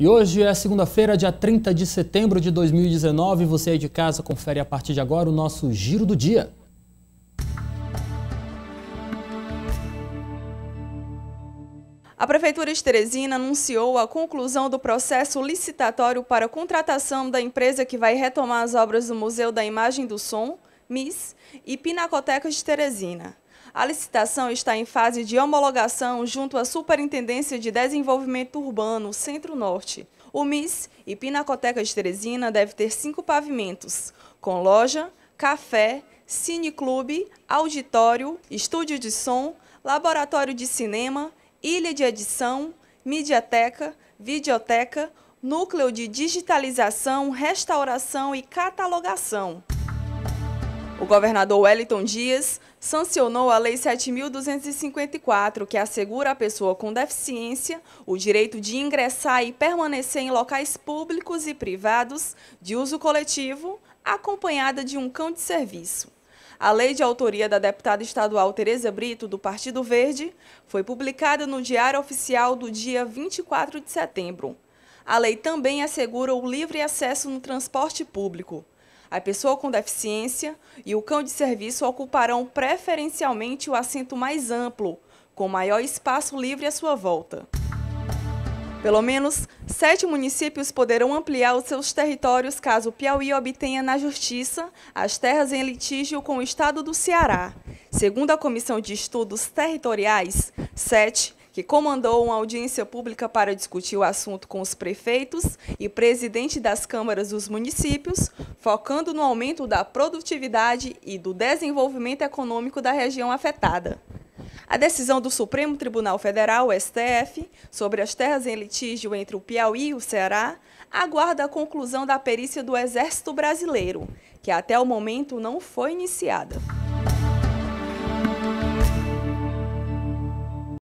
E hoje é segunda-feira, dia 30 de setembro de 2019. Você aí de casa confere a partir de agora o nosso Giro do Dia. A Prefeitura de Teresina anunciou a conclusão do processo licitatório para a contratação da empresa que vai retomar as obras do Museu da Imagem do Som, MIS, e Pinacoteca de Teresina. A licitação está em fase de homologação junto à Superintendência de Desenvolvimento Urbano Centro-Norte. O MIS e Pinacoteca de Teresina deve ter cinco pavimentos, com loja, café, cineclube, auditório, estúdio de som, laboratório de cinema, ilha de edição, mediateca, videoteca, núcleo de digitalização, restauração e catalogação. O governador Wellington Dias sancionou a Lei 7.254, que assegura à pessoa com deficiência o direito de ingressar e permanecer em locais públicos e privados de uso coletivo, acompanhada de um cão de serviço. A lei de autoria da deputada estadual Tereza Brito, do Partido Verde, foi publicada no Diário Oficial do dia 24 de setembro. A lei também assegura o livre acesso no transporte público a pessoa com deficiência e o cão de serviço ocuparão preferencialmente o assento mais amplo, com maior espaço livre à sua volta. Pelo menos sete municípios poderão ampliar os seus territórios caso o Piauí obtenha na Justiça as terras em litígio com o Estado do Ceará. Segundo a Comissão de Estudos Territoriais, sete que comandou uma audiência pública para discutir o assunto com os prefeitos e presidente das câmaras dos municípios, focando no aumento da produtividade e do desenvolvimento econômico da região afetada. A decisão do Supremo Tribunal Federal, STF, sobre as terras em litígio entre o Piauí e o Ceará, aguarda a conclusão da perícia do Exército Brasileiro, que até o momento não foi iniciada.